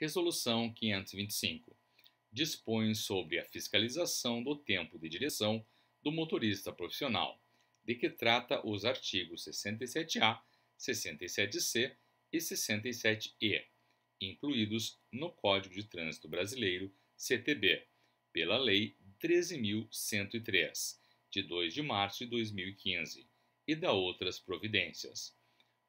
Resolução 525 dispõe sobre a fiscalização do tempo de direção do motorista profissional, de que trata os artigos 67A, 67C e 67E, incluídos no Código de Trânsito Brasileiro, CTB, pela Lei 13.103, de 2 de março de 2015, e da outras providências.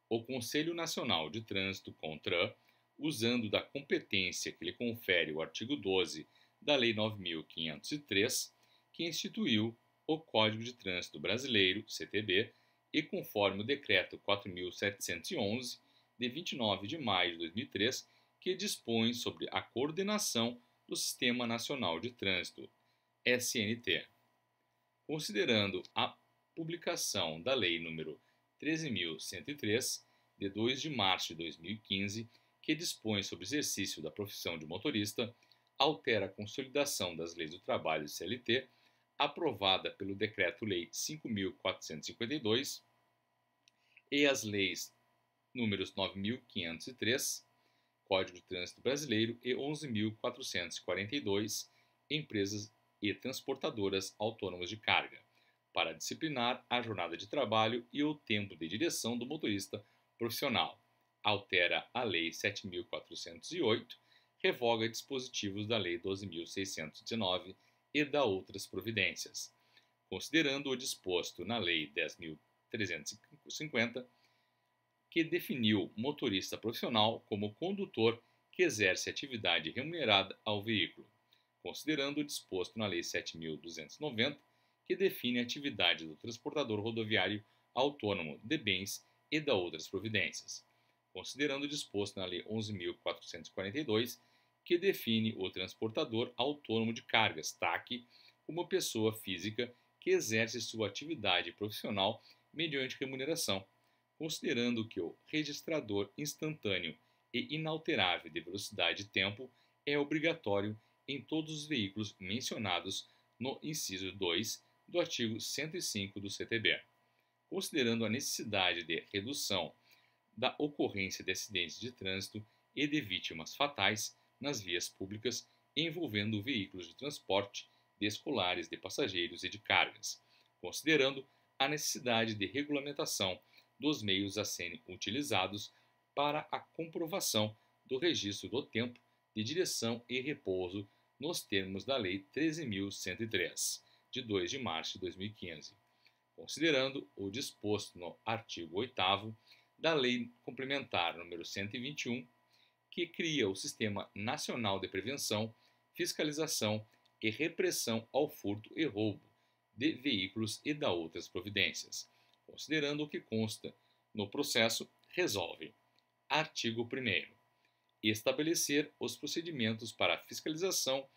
O Conselho Nacional de Trânsito, CONTRAN, usando da competência que lhe confere o artigo 12 da Lei 9503, que instituiu o Código de Trânsito Brasileiro, CTB, e conforme o decreto 4711 de 29 de maio de 2003, que dispõe sobre a coordenação do Sistema Nacional de Trânsito, SNT. Considerando a publicação da Lei nº 13103 de 2 de março de 2015, que dispõe sobre o exercício da profissão de motorista, altera a consolidação das leis do trabalho CLT, aprovada pelo Decreto-Lei 5.452 e as leis números 9.503, Código de Trânsito Brasileiro, e 11.442, Empresas e Transportadoras Autônomas de Carga, para disciplinar a jornada de trabalho e o tempo de direção do motorista profissional altera a Lei 7.408, revoga dispositivos da Lei 12.619 e da outras providências, considerando o disposto na Lei 10.350, que definiu motorista profissional como condutor que exerce atividade remunerada ao veículo, considerando o disposto na Lei 7.290, que define a atividade do transportador rodoviário autônomo de bens e da outras providências considerando o disposto na Lei 11.442, que define o transportador autônomo de cargas, TAC, como pessoa física que exerce sua atividade profissional mediante remuneração, considerando que o registrador instantâneo e inalterável de velocidade e tempo é obrigatório em todos os veículos mencionados no inciso 2 do artigo 105 do CTB. Considerando a necessidade de redução da ocorrência de acidentes de trânsito e de vítimas fatais nas vias públicas envolvendo veículos de transporte de escolares, de passageiros e de cargas, considerando a necessidade de regulamentação dos meios a serem utilizados para a comprovação do registro do tempo de direção e repouso nos termos da Lei 13.103, de 2 de março de 2015, considerando o disposto no artigo 8 da Lei Complementar número 121, que cria o Sistema Nacional de Prevenção, Fiscalização e Repressão ao Furto e Roubo de Veículos e da outras providências, considerando o que consta no processo, resolve. Artigo 1 estabelecer os procedimentos para fiscalização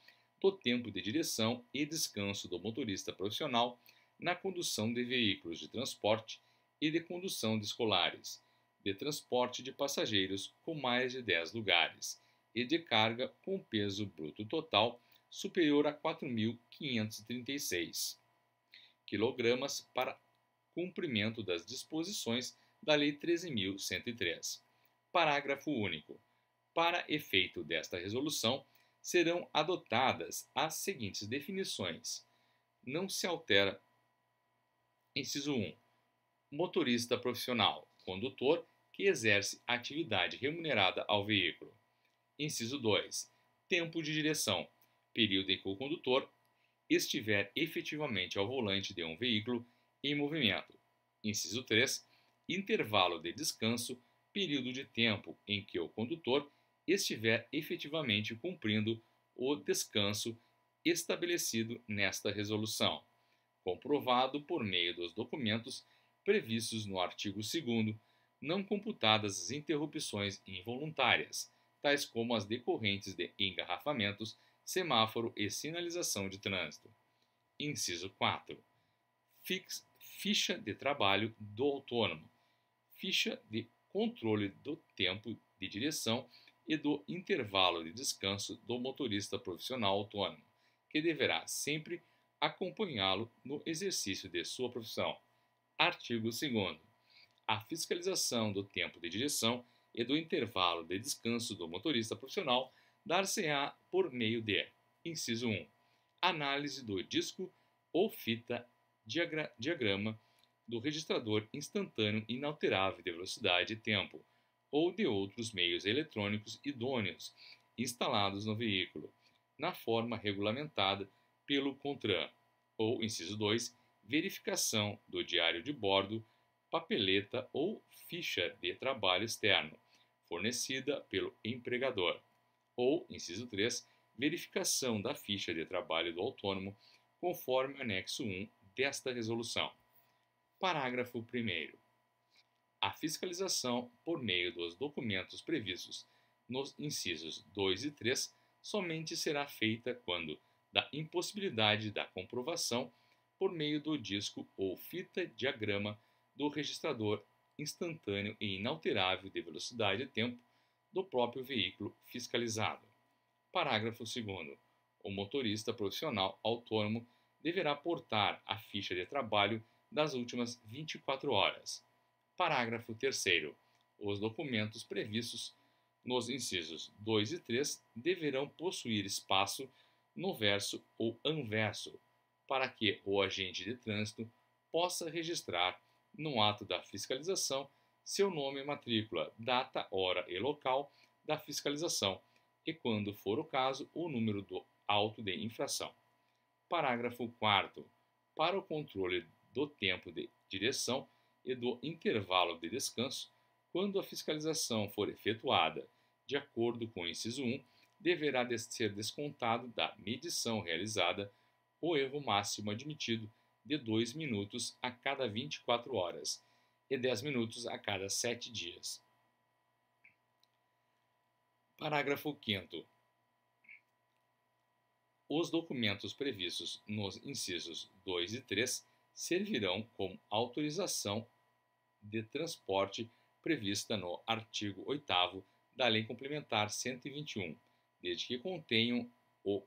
do tempo de direção e descanso do motorista profissional na condução de veículos de transporte e de condução de escolares, de transporte de passageiros com mais de 10 lugares e de carga com peso bruto total superior a 4.536 kg para cumprimento das disposições da Lei 13.103. Parágrafo único. Para efeito desta resolução, serão adotadas as seguintes definições. Não se altera. Inciso 1. Motorista profissional, condutor que exerce atividade remunerada ao veículo. Inciso 2. Tempo de direção, período em que o condutor estiver efetivamente ao volante de um veículo em movimento. Inciso 3. Intervalo de descanso, período de tempo em que o condutor estiver efetivamente cumprindo o descanso estabelecido nesta resolução, comprovado por meio dos documentos previstos no artigo 2 não computadas as interrupções involuntárias, tais como as decorrentes de engarrafamentos, semáforo e sinalização de trânsito. Inciso 4. Fix, ficha de trabalho do autônomo, ficha de controle do tempo de direção e do intervalo de descanso do motorista profissional autônomo, que deverá sempre acompanhá-lo no exercício de sua profissão. Artigo 2 a fiscalização do tempo de direção e do intervalo de descanso do motorista profissional dar-se-á por meio de: inciso 1. Análise do disco ou fita diagra diagrama do registrador instantâneo inalterável de velocidade e tempo, ou de outros meios eletrônicos idôneos instalados no veículo, na forma regulamentada pelo CONTRAN, ou, inciso 2, verificação do diário de bordo papeleta ou ficha de trabalho externo, fornecida pelo empregador. Ou, inciso 3, verificação da ficha de trabalho do autônomo, conforme o anexo 1 desta resolução. Parágrafo 1. A fiscalização, por meio dos documentos previstos nos incisos 2 e 3, somente será feita quando da impossibilidade da comprovação por meio do disco ou fita diagrama do registrador instantâneo e inalterável de velocidade e tempo do próprio veículo fiscalizado. Parágrafo 2. O motorista profissional autônomo deverá portar a ficha de trabalho das últimas 24 horas. Parágrafo 3. Os documentos previstos nos incisos 2 e 3 deverão possuir espaço no verso ou anverso, para que o agente de trânsito possa registrar no ato da fiscalização, seu nome, matrícula, data, hora e local da fiscalização e, quando for o caso, o número do auto de infração. Parágrafo 4. Para o controle do tempo de direção e do intervalo de descanso, quando a fiscalização for efetuada de acordo com o inciso 1, deverá ser descontado da medição realizada o erro máximo admitido de 2 minutos a cada 24 horas e 10 minutos a cada 7 dias. Parágrafo 5. Os documentos previstos nos incisos 2 e 3 servirão como autorização de transporte prevista no artigo 8 da Lei Complementar 121, desde que contenham o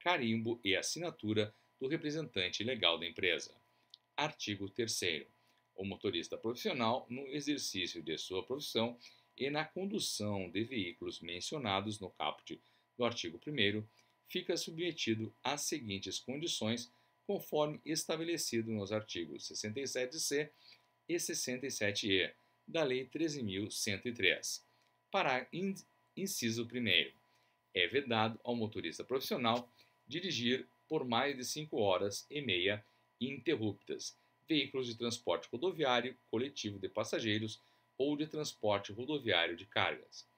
carimbo e assinatura do representante legal da empresa. Artigo 3. O motorista profissional, no exercício de sua profissão e na condução de veículos mencionados no caput do artigo 1, fica submetido às seguintes condições, conforme estabelecido nos artigos 67C e 67E da Lei 13.103. Para inciso 1. É vedado ao motorista profissional dirigir por mais de 5 horas e meia ininterruptas veículos de transporte rodoviário, coletivo de passageiros ou de transporte rodoviário de cargas.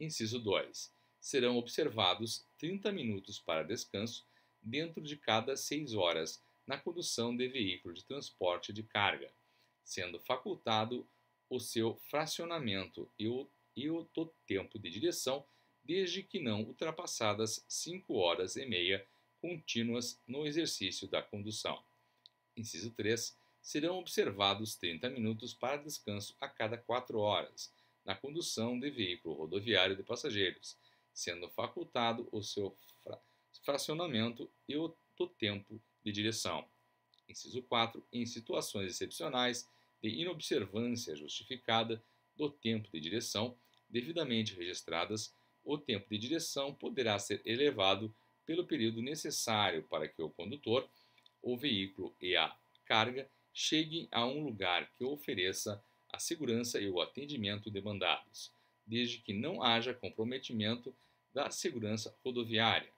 Inciso 2. Serão observados 30 minutos para descanso dentro de cada 6 horas na condução de veículo de transporte de carga, sendo facultado o seu fracionamento e o, e o do tempo de direção, desde que não ultrapassadas 5 horas e meia contínuas no exercício da condução. Inciso 3. Serão observados 30 minutos para descanso a cada 4 horas na condução de veículo rodoviário de passageiros, sendo facultado o seu fra fracionamento e o do tempo de direção. Inciso 4. Em situações excepcionais de inobservância justificada do tempo de direção, devidamente registradas, o tempo de direção poderá ser elevado pelo período necessário para que o condutor, o veículo e a carga cheguem a um lugar que ofereça a segurança e o atendimento demandados, desde que não haja comprometimento da segurança rodoviária.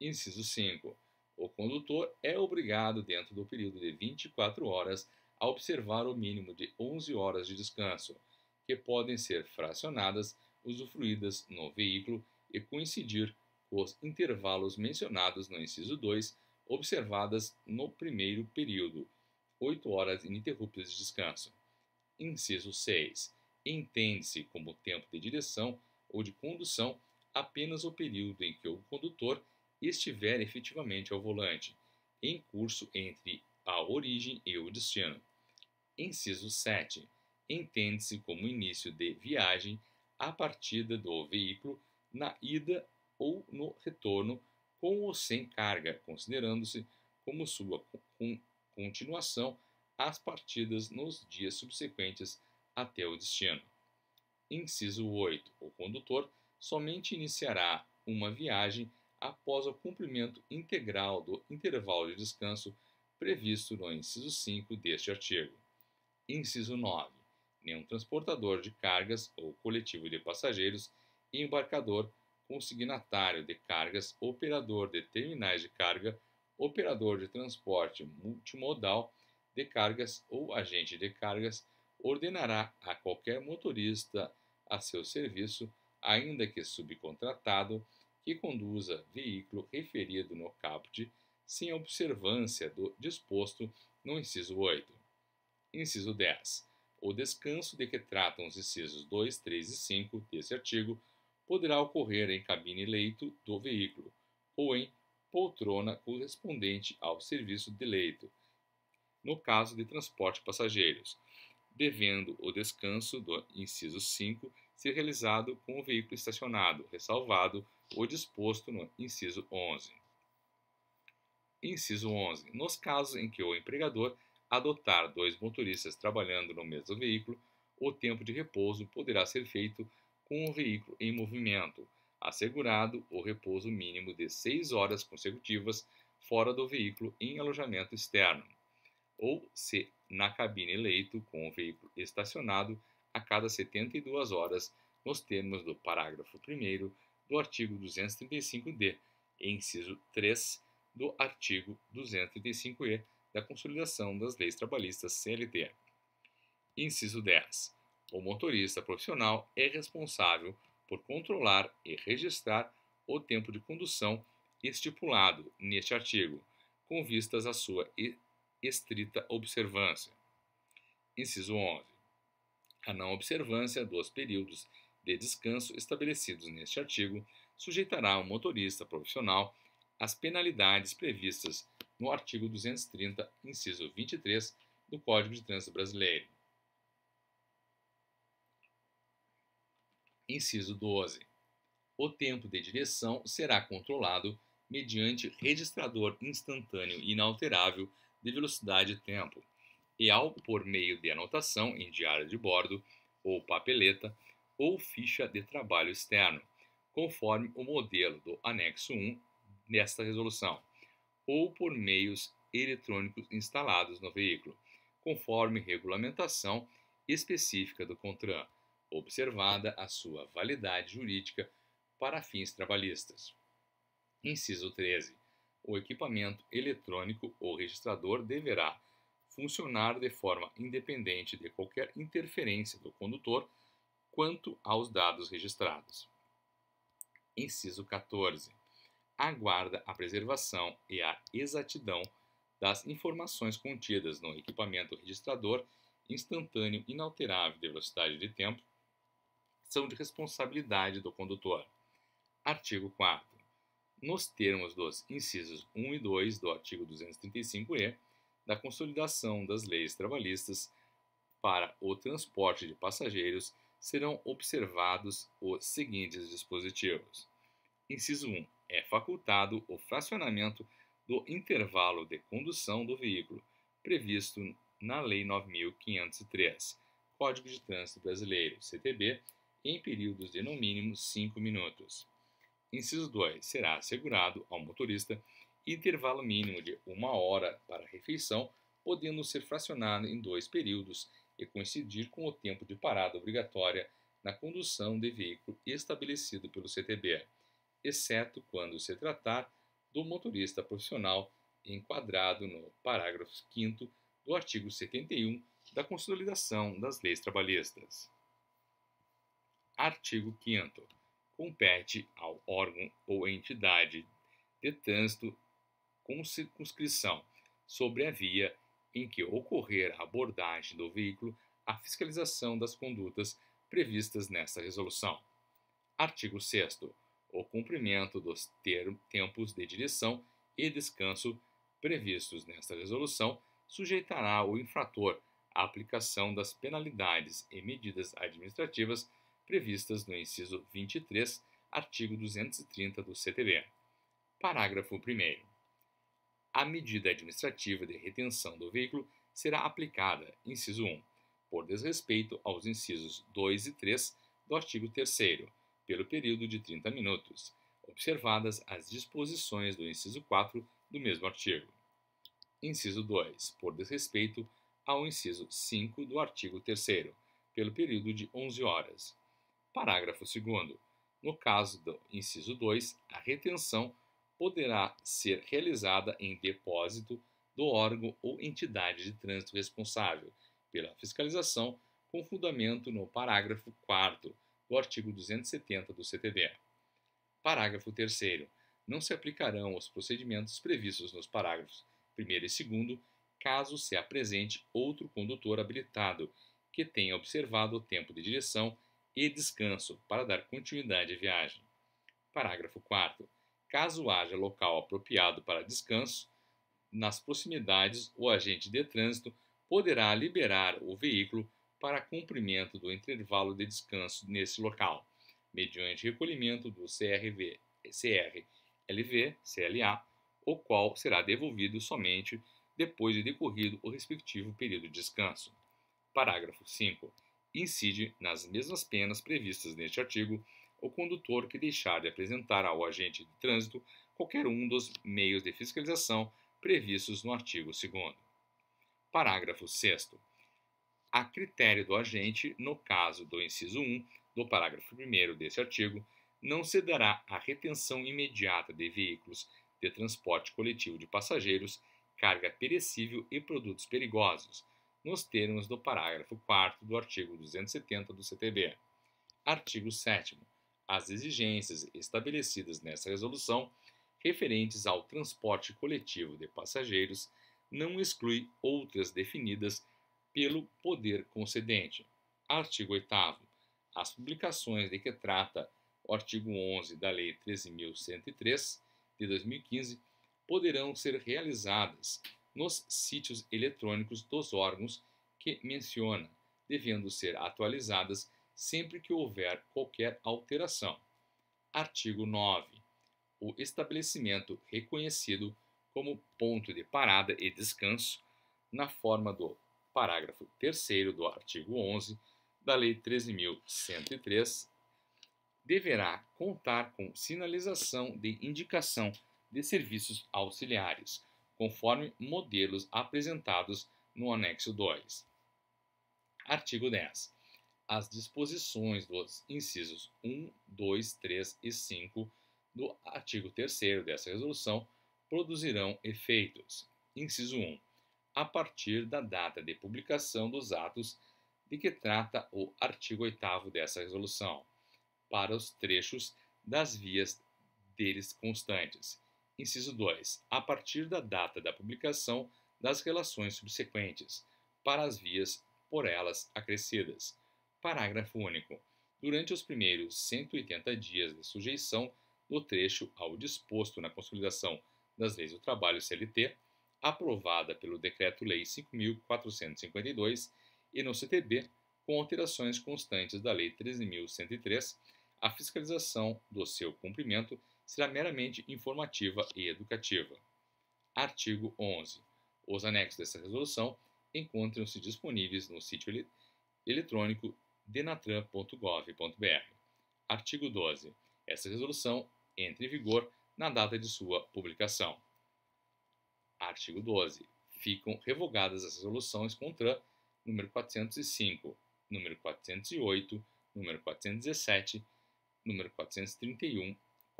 Inciso 5. O condutor é obrigado, dentro do período de 24 horas, a observar o mínimo de 11 horas de descanso, que podem ser fracionadas, usufruídas no veículo e coincidir os intervalos mencionados no inciso 2, observadas no primeiro período, 8 horas ininterruptas de descanso. Inciso 6. Entende-se como tempo de direção ou de condução apenas o período em que o condutor estiver efetivamente ao volante, em curso entre a origem e o destino. Inciso 7. Entende-se como início de viagem a partida do veículo na ida ou no retorno com ou sem carga, considerando-se como sua continuação as partidas nos dias subsequentes até o destino. Inciso 8. O condutor somente iniciará uma viagem após o cumprimento integral do intervalo de descanso previsto no inciso 5 deste artigo. Inciso 9. Nenhum transportador de cargas ou coletivo de passageiros, e embarcador consignatário de cargas, operador de terminais de carga, operador de transporte multimodal de cargas ou agente de cargas, ordenará a qualquer motorista a seu serviço, ainda que subcontratado, que conduza veículo referido no caput sem observância do disposto no inciso 8. Inciso 10. O descanso de que tratam os incisos 2, 3 e 5 desse artigo poderá ocorrer em cabine-leito do veículo ou em poltrona correspondente ao serviço de leito, no caso de transporte de passageiros, devendo o descanso do inciso 5 ser realizado com o veículo estacionado, ressalvado ou disposto no inciso 11. Inciso 11. Nos casos em que o empregador adotar dois motoristas trabalhando no mesmo veículo, o tempo de repouso poderá ser feito com o veículo em movimento, assegurado o repouso mínimo de seis horas consecutivas fora do veículo em alojamento externo, ou se na cabine leito com o veículo estacionado a cada 72 horas, nos termos do parágrafo 1 do artigo 235-D, inciso 3 do artigo 235-E da Consolidação das Leis Trabalhistas CLT. Inciso 10. O motorista profissional é responsável por controlar e registrar o tempo de condução estipulado neste artigo, com vistas à sua estrita observância. Inciso 11. A não observância dos períodos de descanso estabelecidos neste artigo sujeitará o motorista profissional às penalidades previstas no artigo 230, inciso 23 do Código de Trânsito Brasileiro. Inciso 12. O tempo de direção será controlado mediante registrador instantâneo inalterável de velocidade e tempo, e ao por meio de anotação em diário de bordo ou papeleta ou ficha de trabalho externo, conforme o modelo do anexo 1 desta resolução, ou por meios eletrônicos instalados no veículo, conforme regulamentação específica do CONTRAN observada a sua validade jurídica para fins trabalhistas. Inciso 13. O equipamento eletrônico ou registrador deverá funcionar de forma independente de qualquer interferência do condutor quanto aos dados registrados. Inciso 14. Aguarda a preservação e a exatidão das informações contidas no equipamento registrador instantâneo inalterável de velocidade de tempo são de responsabilidade do condutor. Artigo 4. Nos termos dos incisos 1 e 2 do artigo 235-E da Consolidação das Leis Trabalhistas para o transporte de passageiros, serão observados os seguintes dispositivos: Inciso 1. É facultado o fracionamento do intervalo de condução do veículo, previsto na Lei 9503, Código de Trânsito Brasileiro, CTB, em períodos de no mínimo 5 minutos. Inciso 2. Será assegurado ao motorista intervalo mínimo de uma hora para a refeição, podendo ser fracionado em dois períodos e coincidir com o tempo de parada obrigatória na condução de veículo estabelecido pelo CTB, exceto quando se tratar do motorista profissional enquadrado no parágrafo 5 do artigo 71 da Consolidação das Leis Trabalhistas. Artigo 5. Compete ao órgão ou entidade de trânsito com circunscrição sobre a via em que ocorrer a abordagem do veículo a fiscalização das condutas previstas nesta resolução. Artigo 6. O cumprimento dos tempos de direção e descanso previstos nesta resolução sujeitará o infrator à aplicação das penalidades e medidas administrativas previstas no inciso 23, artigo 230 do CTB. Parágrafo 1. A medida administrativa de retenção do veículo será aplicada, inciso 1, por desrespeito aos incisos 2 e 3 do artigo 3, pelo período de 30 minutos, observadas as disposições do inciso 4 do mesmo artigo. Inciso 2, por desrespeito ao inciso 5 do artigo 3, pelo período de 11 horas, Parágrafo 2. No caso do inciso 2, a retenção poderá ser realizada em depósito do órgão ou entidade de trânsito responsável pela fiscalização, com fundamento no parágrafo 4 do artigo 270 do CTB. Parágrafo 3. Não se aplicarão os procedimentos previstos nos parágrafos 1 e 2 caso se apresente outro condutor habilitado que tenha observado o tempo de direção e descanso para dar continuidade à viagem. Parágrafo 4. Caso haja local apropriado para descanso, nas proximidades, o agente de trânsito poderá liberar o veículo para cumprimento do intervalo de descanso nesse local, mediante recolhimento do CRV, CRLV, CLA, o qual será devolvido somente depois de decorrido o respectivo período de descanso. Parágrafo 5 incide nas mesmas penas previstas neste artigo o condutor que deixar de apresentar ao agente de trânsito qualquer um dos meios de fiscalização previstos no artigo 2. Parágrafo 6. A critério do agente, no caso do inciso 1 do parágrafo 1 deste artigo, não se dará a retenção imediata de veículos de transporte coletivo de passageiros, carga perecível e produtos perigosos, nos termos do parágrafo 4 do artigo 270 do CTB. Artigo 7. As exigências estabelecidas nesta resolução referentes ao transporte coletivo de passageiros não exclui outras definidas pelo poder concedente. Artigo 8 As publicações de que trata o artigo 11 da Lei 13.103, de 2015, poderão ser realizadas nos sítios eletrônicos dos órgãos que menciona, devendo ser atualizadas sempre que houver qualquer alteração. Artigo 9. O estabelecimento reconhecido como ponto de parada e descanso, na forma do parágrafo 3 do artigo 11 da Lei 13.103, deverá contar com sinalização de indicação de serviços auxiliares conforme modelos apresentados no anexo 2. Artigo 10. As disposições dos incisos 1, 2, 3 e 5 do artigo 3 dessa resolução produzirão efeitos. Inciso 1. A partir da data de publicação dos atos de que trata o artigo 8 dessa resolução, para os trechos das vias deles constantes. Inciso 2. A partir da data da publicação das relações subsequentes, para as vias por elas acrescidas. Parágrafo único. Durante os primeiros 180 dias de sujeição do trecho ao disposto na Consolidação das Leis do Trabalho CLT, aprovada pelo Decreto-Lei 5.452 e no CTB, com alterações constantes da Lei 13.103, a fiscalização do seu cumprimento será meramente informativa e educativa. Artigo 11. Os anexos dessa resolução encontram-se disponíveis no sítio eletrônico denatran.gov.br. Artigo 12. Essa resolução entra em vigor na data de sua publicação. Artigo 12. Ficam revogadas as resoluções CONTRAN número 405, número 408, número 417, número 431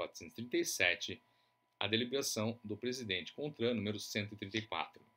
437, a deliberação do presidente, contra número 134.